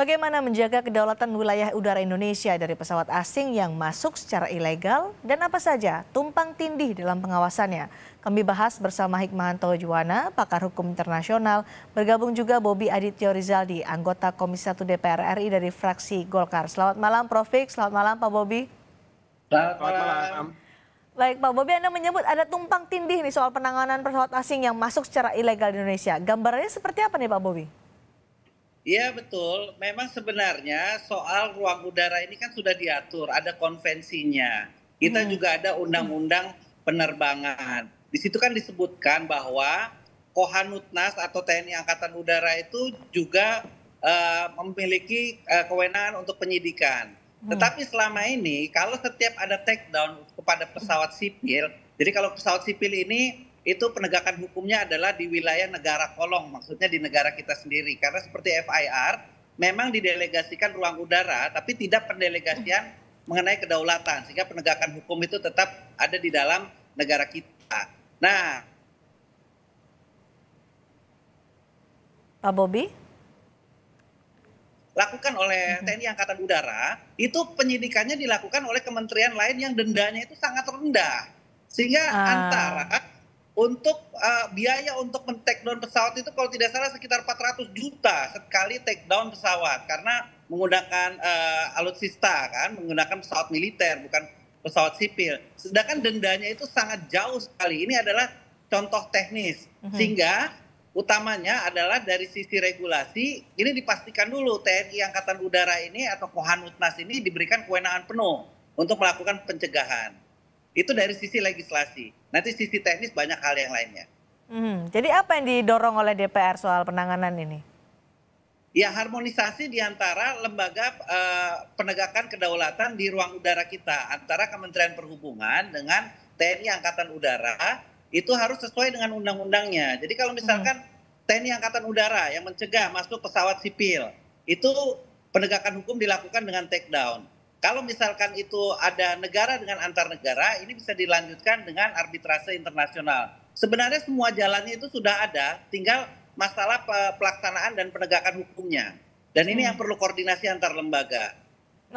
Bagaimana menjaga kedaulatan wilayah udara Indonesia dari pesawat asing yang masuk secara ilegal dan apa saja tumpang tindih dalam pengawasannya? Kami bahas bersama Hikmahanto Juwana, pakar hukum internasional, bergabung juga Bobi Adityo Rizaldi, anggota Komisi 1 DPR RI dari fraksi Golkar. Selamat malam Prof. Fik. selamat malam Pak Bobi. Selamat malam. Baik Pak Bobi, Anda menyebut ada tumpang tindih nih soal penanganan pesawat asing yang masuk secara ilegal di Indonesia. Gambarannya seperti apa nih Pak Bobi? Iya betul, memang sebenarnya soal ruang udara ini kan sudah diatur, ada konvensinya. Kita hmm. juga ada undang-undang penerbangan. Di situ kan disebutkan bahwa Kohanutnas atau TNI Angkatan Udara itu juga uh, memiliki uh, kewenangan untuk penyidikan. Hmm. Tetapi selama ini kalau setiap ada takedown kepada pesawat sipil, jadi kalau pesawat sipil ini itu penegakan hukumnya adalah di wilayah negara kolong, maksudnya di negara kita sendiri. Karena seperti FIR, memang didelegasikan ruang udara, tapi tidak pendelegasian mengenai kedaulatan, sehingga penegakan hukum itu tetap ada di dalam negara kita. Nah, Pak Bobi, lakukan oleh TNI Angkatan Udara itu penyidikannya dilakukan oleh kementerian lain yang dendanya itu sangat rendah, sehingga ah. antara untuk uh, biaya untuk men take down pesawat itu kalau tidak salah sekitar 400 juta sekali take down pesawat karena menggunakan uh, alutsista kan, menggunakan pesawat militer bukan pesawat sipil. Sedangkan dendanya itu sangat jauh sekali. Ini adalah contoh teknis. Mhm. Sehingga utamanya adalah dari sisi regulasi ini dipastikan dulu TNI Angkatan Udara ini atau Kohanutnas ini diberikan kewenangan penuh untuk melakukan pencegahan. Itu dari sisi legislasi. Nanti sisi teknis banyak hal yang lainnya. Hmm, jadi apa yang didorong oleh DPR soal penanganan ini? Ya harmonisasi di antara lembaga uh, penegakan kedaulatan di ruang udara kita antara Kementerian Perhubungan dengan TNI Angkatan Udara itu harus sesuai dengan undang-undangnya. Jadi kalau misalkan hmm. TNI Angkatan Udara yang mencegah masuk pesawat sipil itu penegakan hukum dilakukan dengan take down kalau misalkan itu ada negara dengan antar negara, ini bisa dilanjutkan dengan arbitrase internasional. Sebenarnya semua jalannya itu sudah ada, tinggal masalah pelaksanaan dan penegakan hukumnya. Dan ini hmm. yang perlu koordinasi antar lembaga.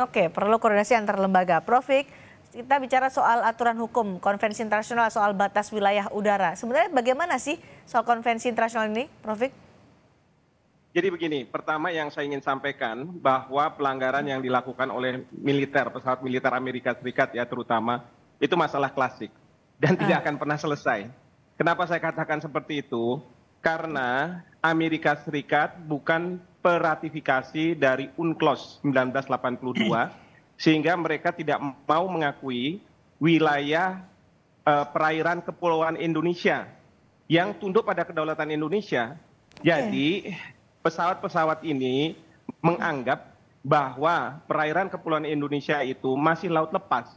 Oke, perlu koordinasi antar lembaga. Profik, kita bicara soal aturan hukum, konvensi internasional soal batas wilayah udara. Sebenarnya bagaimana sih soal konvensi internasional ini, Profik? Jadi begini, pertama yang saya ingin sampaikan bahwa pelanggaran yang dilakukan oleh militer, pesawat militer Amerika Serikat ya terutama, itu masalah klasik dan ah. tidak akan pernah selesai. Kenapa saya katakan seperti itu? Karena Amerika Serikat bukan peratifikasi dari UNCLOS 1982 sehingga mereka tidak mau mengakui wilayah uh, perairan kepulauan Indonesia yang tunduk pada kedaulatan Indonesia. Okay. Jadi pesawat-pesawat ini menganggap bahwa perairan kepulauan Indonesia itu masih laut lepas.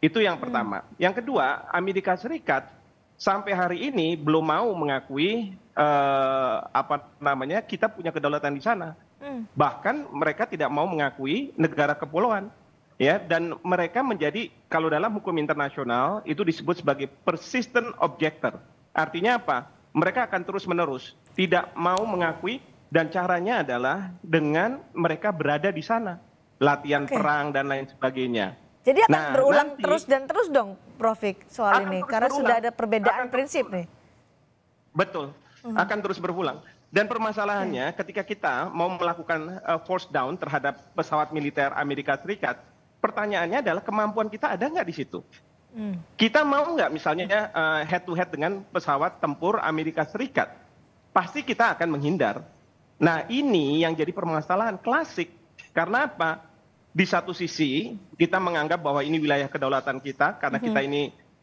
Itu yang pertama. Hmm. Yang kedua, Amerika Serikat sampai hari ini belum mau mengakui eh, apa namanya kita punya kedaulatan di sana. Hmm. Bahkan mereka tidak mau mengakui negara kepulauan. Ya, dan mereka menjadi kalau dalam hukum internasional itu disebut sebagai persistent objector. Artinya apa? Mereka akan terus-menerus tidak mau mengakui dan caranya adalah dengan mereka berada di sana latihan okay. perang dan lain sebagainya. Jadi akan nah, berulang nanti, terus dan terus dong, Profik soal ini karena berulang, sudah ada perbedaan prinsip nih. Betul, -hmm. akan terus berulang. Dan permasalahannya okay. ketika kita mau melakukan uh, force down terhadap pesawat militer Amerika Serikat, pertanyaannya adalah kemampuan kita ada nggak di situ? Mm. Kita mau nggak misalnya uh, head to head dengan pesawat tempur Amerika Serikat? Pasti kita akan menghindar. Nah, ini yang jadi permasalahan klasik. Karena apa? Di satu sisi kita menganggap bahwa ini wilayah kedaulatan kita karena hmm. kita mhm. ini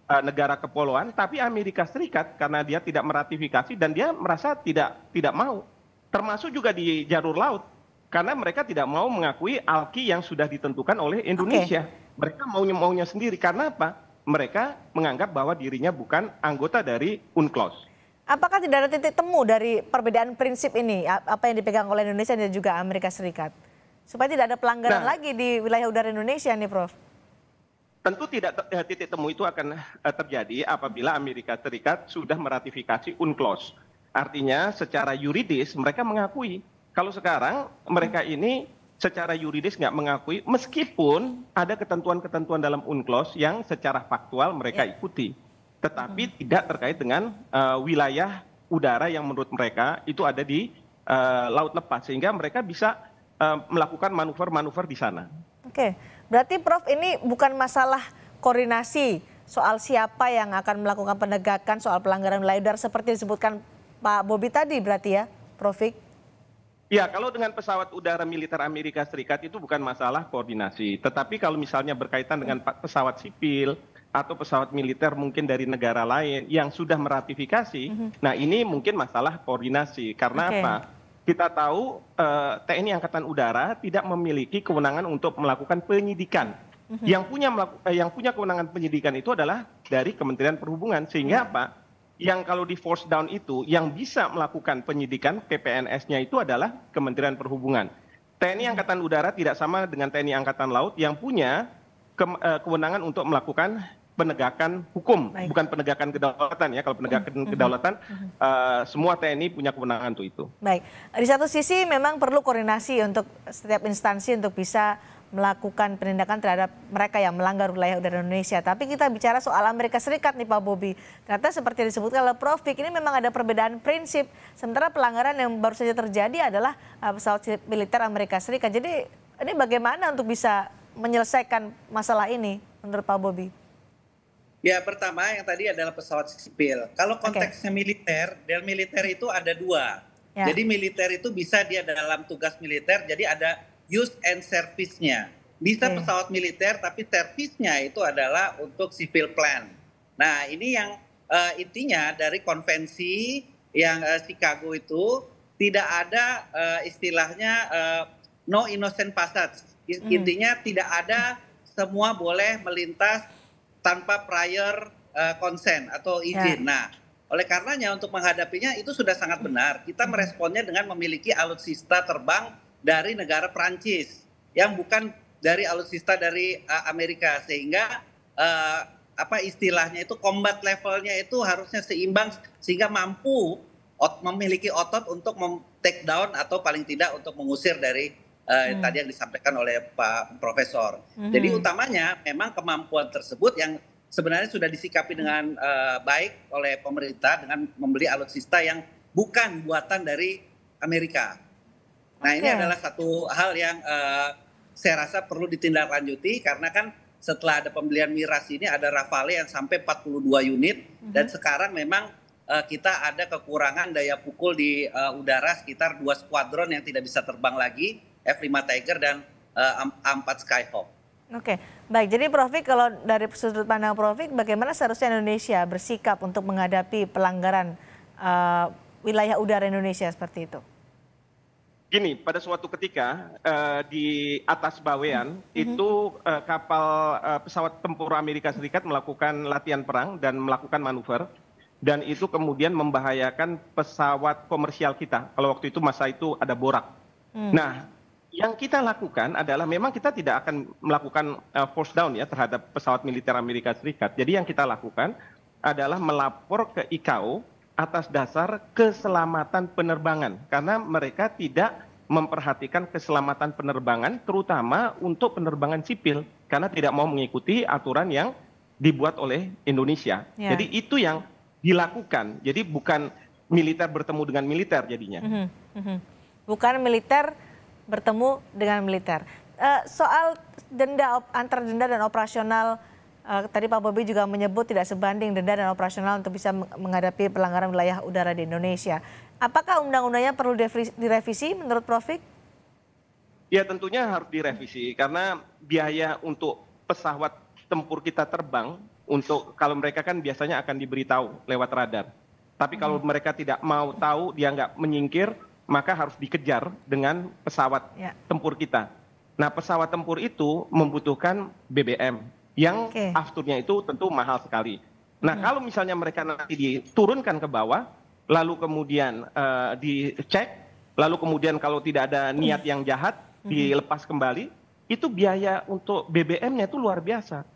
uh, negara kepulauan, tapi Amerika Serikat karena dia tidak meratifikasi dan dia merasa tidak tidak mau. Termasuk juga di jalur laut karena mereka tidak mau mengakui alki yang sudah ditentukan oleh Indonesia. Okay. Mereka maunya maunya sendiri karena apa? Mereka menganggap bahwa dirinya bukan anggota dari UNCLOS. Apakah tidak ada titik temu dari perbedaan prinsip ini, apa yang dipegang oleh Indonesia dan juga Amerika Serikat? Supaya tidak ada pelanggaran nah, lagi di wilayah udara Indonesia nih Prof. Tentu tidak eh, titik temu itu akan eh, terjadi apabila Amerika Serikat sudah meratifikasi UNCLOS. Artinya secara yuridis mereka mengakui. Kalau sekarang mereka hmm. ini secara yuridis nggak mengakui meskipun ada ketentuan-ketentuan dalam UNCLOS yang secara faktual mereka ya. ikuti tetapi hmm. tidak terkait dengan uh, wilayah udara yang menurut mereka itu ada di uh, laut lepas sehingga mereka bisa uh, melakukan manuver-manuver di sana. Oke, berarti Prof ini bukan masalah koordinasi soal siapa yang akan melakukan penegakan soal pelanggaran wilayah udara seperti disebutkan Pak Bobi tadi berarti ya, Profik? Ya, kalau dengan pesawat udara militer Amerika Serikat itu bukan masalah koordinasi. Tetapi kalau misalnya berkaitan dengan mm. pesawat sipil, atau pesawat militer mungkin dari negara lain yang sudah meratifikasi. Mm -hmm. Nah, ini mungkin masalah koordinasi. Karena okay. apa? Kita tahu eh, TNI Angkatan Udara tidak memiliki kewenangan untuk melakukan penyidikan. Mm -hmm. Yang punya eh, yang punya kewenangan penyidikan itu adalah dari Kementerian Perhubungan. Sehingga mm -hmm. apa? Yang kalau di force down itu yang bisa melakukan penyidikan PPNS-nya itu adalah Kementerian Perhubungan. TNI mhm. Angkatan Udara tidak sama dengan TNI Angkatan Laut yang punya eh, kewenangan untuk melakukan penegakan hukum, Baik. bukan penegakan kedaulatan ya. Kalau penegakan mm -hmm. kedaulatan, uh, semua TNI punya kewenangan untuk itu. Baik. Di satu sisi memang perlu koordinasi untuk setiap instansi untuk bisa melakukan penindakan terhadap mereka yang melanggar wilayah udara Indonesia. Tapi kita bicara soal Amerika Serikat nih Pak Bobi. Ternyata seperti disebutkan oleh Prof. Vick, ini memang ada perbedaan prinsip. Sementara pelanggaran yang baru saja terjadi adalah eh, pesawat militer Amerika Serikat. Jadi ini bagaimana untuk bisa menyelesaikan masalah ini menurut Pak Bobi? Ya pertama yang tadi adalah pesawat sipil. Kalau konteksnya okay. militer, dan militer itu ada dua. Ya. Jadi militer itu bisa dia dalam tugas militer, jadi ada use and service-nya. Bisa okay. pesawat militer, tapi service-nya itu adalah untuk sipil plan. Nah ini yang uh, intinya dari konvensi yang uh, Chicago itu tidak ada uh, istilahnya uh, no innocent passage. Hmm. Intinya mm. tidak ada semua boleh melintas tanpa prior uh, consent atau izin. Ya. Nah, oleh karenanya untuk menghadapinya itu sudah sangat benar. Kita hmm. meresponnya dengan memiliki alutsista terbang dari negara Perancis yang bukan dari alutsista dari uh, Amerika sehingga uh, apa istilahnya itu combat levelnya itu harusnya seimbang sehingga mampu ot memiliki otot untuk mem take down atau paling tidak untuk mengusir dari eh, hmm. tadi yang disampaikan oleh Pak Profesor. Hmm. Jadi utamanya memang kemampuan tersebut yang sebenarnya sudah disikapi dengan eh, baik oleh pemerintah dengan membeli alutsista yang bukan buatan dari Amerika. Nah okay. ini adalah satu hal yang eh, saya rasa perlu ditindaklanjuti karena kan setelah ada pembelian miras ini ada Rafale yang sampai 42 unit hmm dan sekarang memang eh, kita ada kekurangan daya pukul di uh, udara sekitar dua skuadron yang tidak bisa terbang lagi F5 Tiger dan uh, eh, A4 Skyhawk. Oke, baik. Jadi Prof. kalau dari sudut pandang Prof. bagaimana seharusnya Indonesia bersikap untuk menghadapi pelanggaran uh, wilayah udara Indonesia seperti itu? Gini, pada suatu ketika uh, di atas Bawean mm-hmm. mm-hmm. itu uh, kapal uh, pesawat tempur Amerika Serikat melakukan latihan perang dan melakukan manuver dan itu kemudian membahayakan pesawat komersial kita. Kalau waktu itu masa itu ada borak. Mm. Nah, yang kita lakukan adalah memang kita tidak akan melakukan uh, force down ya terhadap pesawat militer Amerika Serikat. Jadi yang kita lakukan adalah melapor ke ICAO atas dasar keselamatan penerbangan karena mereka tidak memperhatikan keselamatan penerbangan terutama untuk penerbangan sipil karena tidak mau mengikuti aturan yang dibuat oleh Indonesia. Ya. Jadi itu yang dilakukan. Jadi bukan militer bertemu dengan militer jadinya. Mhm, mhm. Bukan militer bertemu dengan militer. Uh, soal denda antar denda dan operasional uh, tadi Pak Bobi juga menyebut tidak sebanding denda dan operasional untuk bisa menghadapi pelanggaran wilayah udara di Indonesia. Apakah undang-undangnya perlu direvisi menurut Profik? Ya tentunya harus direvisi karena biaya untuk pesawat tempur kita terbang untuk kalau mereka kan biasanya akan diberitahu lewat radar. Tapi kalau hmm. mereka tidak mau tahu, dia nggak menyingkir, maka harus dikejar dengan pesawat ya. tempur kita. Nah, pesawat tempur itu membutuhkan BBM yang okay. afturnya itu tentu mahal sekali. Nah, hmm. kalau misalnya mereka nanti diturunkan ke bawah, lalu kemudian uh, dicek, lalu kemudian kalau tidak ada niat yang jahat mm-hmm. dilepas kembali, itu biaya untuk BBM-nya itu luar biasa,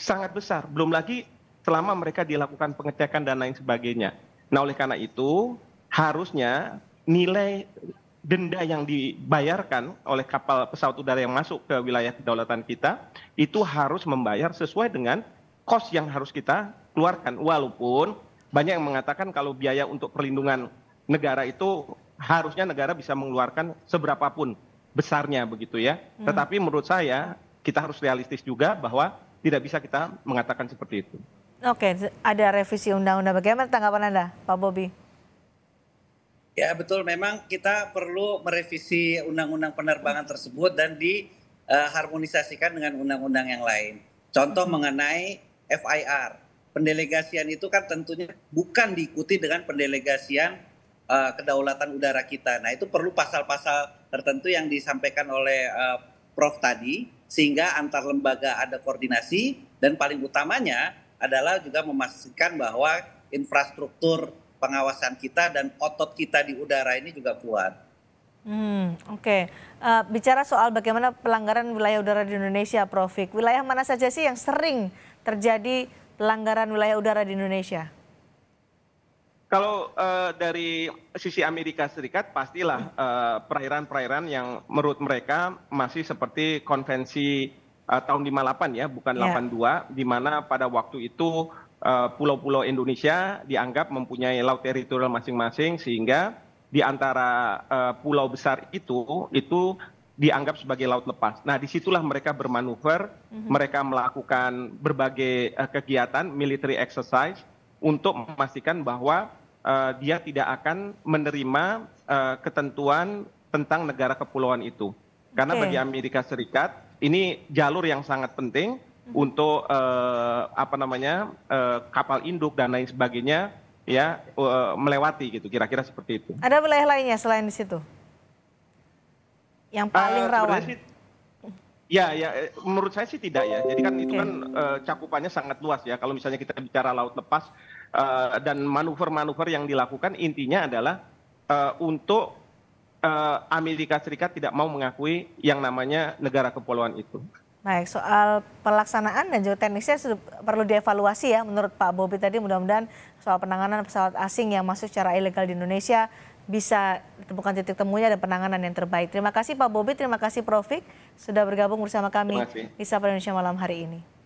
sangat besar. Belum lagi selama mereka dilakukan pengecekan dan lain sebagainya. Nah, oleh karena itu harusnya nilai denda yang dibayarkan oleh kapal pesawat udara yang masuk ke wilayah kedaulatan kita itu harus membayar sesuai dengan kos yang harus kita keluarkan walaupun banyak yang mengatakan kalau biaya untuk perlindungan negara itu harusnya negara bisa mengeluarkan seberapapun besarnya begitu ya hmm. tetapi menurut saya kita harus realistis juga bahwa tidak bisa kita mengatakan seperti itu. Oke, ada revisi undang-undang bagaimana tanggapan Anda, Pak Bobi? Ya betul, memang kita perlu merevisi undang-undang penerbangan tersebut dan diharmonisasikan eh, uh, dengan undang-undang yang lain. Contoh mengenai FIR, pendelegasian itu kan tentunya bukan diikuti dengan pendelegasian uh, kedaulatan udara kita. Nah itu perlu pasal-pasal tertentu yang disampaikan oleh uh, Prof tadi, sehingga antar lembaga ada koordinasi dan paling utamanya adalah juga memastikan bahwa infrastruktur pengawasan kita dan otot kita di udara ini juga kuat. Hmm, Oke, okay. uh, eh, bicara soal bagaimana pelanggaran wilayah udara di Indonesia, Prof. wilayah mana saja sih yang sering terjadi pelanggaran wilayah udara di Indonesia? Kalau uh, dari sisi Amerika Serikat, pastilah eh, perairan-perairan uh, yang menurut mereka masih seperti konvensi uh, tahun 58 ya, bukan yeah. Iya. 82, di mana pada waktu itu Eh, pulau-pulau Indonesia dianggap mempunyai laut teritorial masing-masing sehingga di antara uh, pulau besar itu itu dianggap sebagai laut lepas. Nah, disitulah mereka bermanuver, mm-hmm. mereka melakukan berbagai uh, kegiatan military exercise untuk memastikan bahwa uh, dia tidak akan menerima uh, ketentuan tentang negara kepulauan itu. Karena okay. bagi Amerika Serikat ini jalur yang sangat penting untuk eh, apa namanya eh, kapal induk dan lain sebagainya ya eh, melewati gitu kira-kira seperti itu. Ada wilayah lainnya selain di situ? Yang paling uh, rawan. Sih, ya, ya, menurut saya sih tidak ya. Jadi kan okay. itu kan uh, cakupannya sangat luas ya. Kalau misalnya kita bicara laut lepas uh, dan manuver-manuver yang dilakukan intinya adalah uh, untuk Amerika Serikat tidak mau mengakui yang namanya negara kepulauan itu. Baik, soal pelaksanaan dan juga teknisnya perlu dievaluasi ya menurut Pak Bobi tadi mudah-mudahan soal penanganan pesawat asing yang masuk secara ilegal di Indonesia bisa ditemukan titik temunya dan penanganan yang terbaik. Terima kasih Pak Bobi, terima kasih Profik sudah bergabung bersama kami di Sapa Indonesia malam hari ini.